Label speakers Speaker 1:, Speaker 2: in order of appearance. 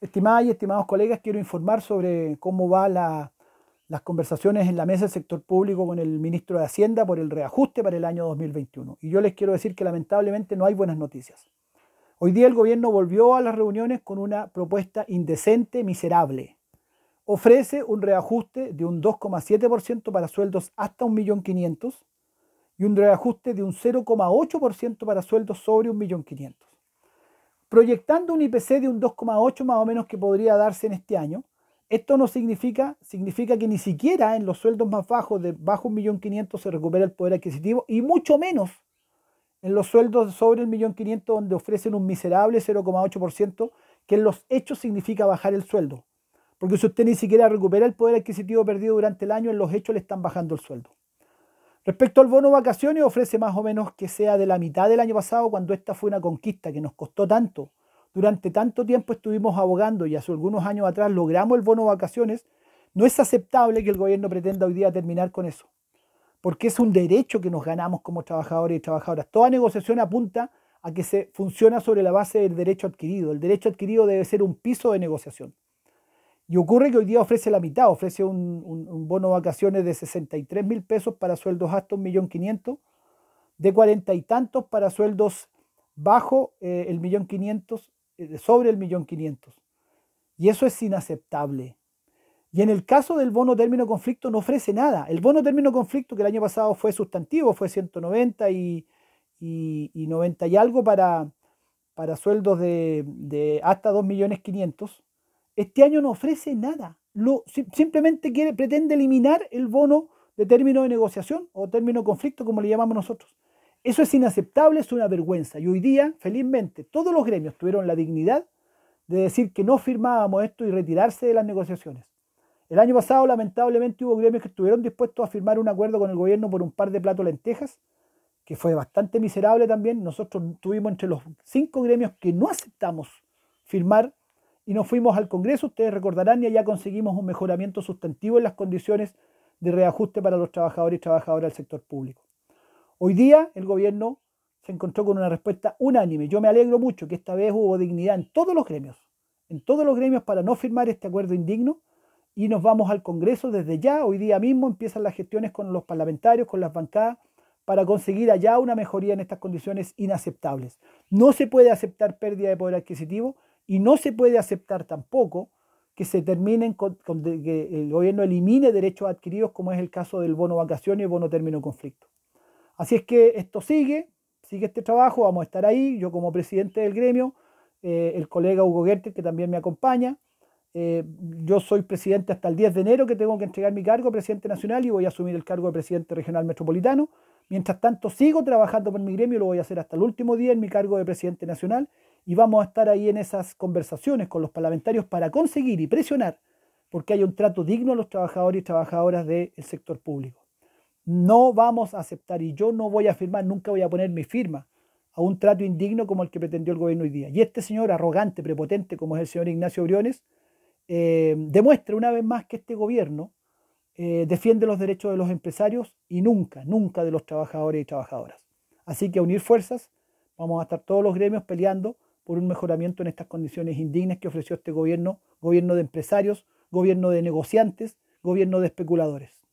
Speaker 1: Estimadas y estimados colegas, quiero informar sobre cómo van las conversaciones en la mesa del sector público con el ministro de Hacienda por el reajuste para el año 2021. Y yo les quiero decir que lamentablemente no hay buenas noticias. Hoy día el gobierno volvió a las reuniones con una propuesta indecente, miserable. Ofrece un reajuste de un 2,7% para sueldos hasta 1.500.000 y un reajuste de un 0,8% para sueldos sobre 1.500.000 proyectando un IPC de un 2,8 más o menos que podría darse en este año. Esto no significa, significa que ni siquiera en los sueldos más bajos, de bajo 1.500.000, se recupera el poder adquisitivo y mucho menos en los sueldos sobre el 1.500.000 donde ofrecen un miserable 0,8%, que en los hechos significa bajar el sueldo. Porque si usted ni siquiera recupera el poder adquisitivo perdido durante el año, en los hechos le están bajando el sueldo. Respecto al bono vacaciones, ofrece más o menos que sea de la mitad del año pasado, cuando esta fue una conquista que nos costó tanto. Durante tanto tiempo estuvimos abogando y hace algunos años atrás logramos el bono vacaciones. No es aceptable que el gobierno pretenda hoy día terminar con eso, porque es un derecho que nos ganamos como trabajadores y trabajadoras. Toda negociación apunta a que se funciona sobre la base del derecho adquirido. El derecho adquirido debe ser un piso de negociación. Y ocurre que hoy día ofrece la mitad, ofrece un, bono vacaciones de 63 mil pesos para sueldos hasta 1.500.000, de cuarenta y tantos para sueldos bajo eh, el 1.500.000, eh, sobre el 1.500.000. Y eso es inaceptable. Y en el caso del bono término conflicto no ofrece nada. El bono término conflicto que el año pasado fue sustantivo, fue 190 y, y, 90 y algo para, para sueldos de, de hasta 2.500.000 este año no ofrece nada. simplemente quiere, pretende eliminar el bono de término de negociación o término de conflicto, como le llamamos nosotros. Eso es inaceptable, es una vergüenza. Y hoy día, felizmente, todos los gremios tuvieron la dignidad de decir que no firmábamos esto y retirarse de las negociaciones. El año pasado, lamentablemente, hubo gremios que estuvieron dispuestos a firmar un acuerdo con el gobierno por un par de platos lentejas, que fue bastante miserable también. Nosotros tuvimos entre los cinco gremios que no aceptamos firmar y nos fuimos al Congreso, ustedes recordarán, y allá conseguimos un mejoramiento sustantivo en las condiciones de reajuste para los trabajadores y trabajadoras del sector público. Hoy día el gobierno se encontró con una respuesta unánime. Yo me alegro mucho que esta vez hubo dignidad en todos los gremios, en todos los gremios para no firmar este acuerdo indigno y nos vamos al Congreso desde ya, hoy día mismo empiezan las gestiones con los parlamentarios, con las bancadas, para conseguir allá una mejoría en estas condiciones inaceptables. No se puede aceptar pérdida de poder adquisitivo, y no se puede aceptar tampoco que se terminen que el gobierno elimine derechos adquiridos, como es el caso del bono vacaciones y el bono término conflicto. Así es que esto sigue, sigue este trabajo, vamos a estar ahí, yo como presidente del gremio, eh, el colega Hugo Gertel, que también me acompaña, eh, yo soy presidente hasta el 10 de enero que tengo que entregar mi cargo, presidente nacional, y voy a asumir el cargo de presidente regional metropolitano. Mientras tanto, sigo trabajando por mi gremio, lo voy a hacer hasta el último día en mi cargo de presidente nacional y vamos a estar ahí en esas conversaciones con los parlamentarios para conseguir y presionar porque hay un trato digno a los trabajadores y trabajadoras del sector público. No vamos a aceptar y yo no voy a firmar, nunca voy a poner mi firma a un trato indigno como el que pretendió el gobierno hoy día. Y este señor arrogante, prepotente como es el señor Ignacio Briones, eh, demuestra una vez más que este gobierno eh, defiende los derechos de los empresarios y nunca, nunca de los trabajadores y trabajadoras. Así que a unir fuerzas, vamos a estar todos los gremios peleando por un mejoramiento en estas condiciones indignas que ofreció este gobierno, gobierno de empresarios, gobierno de negociantes, gobierno de especuladores.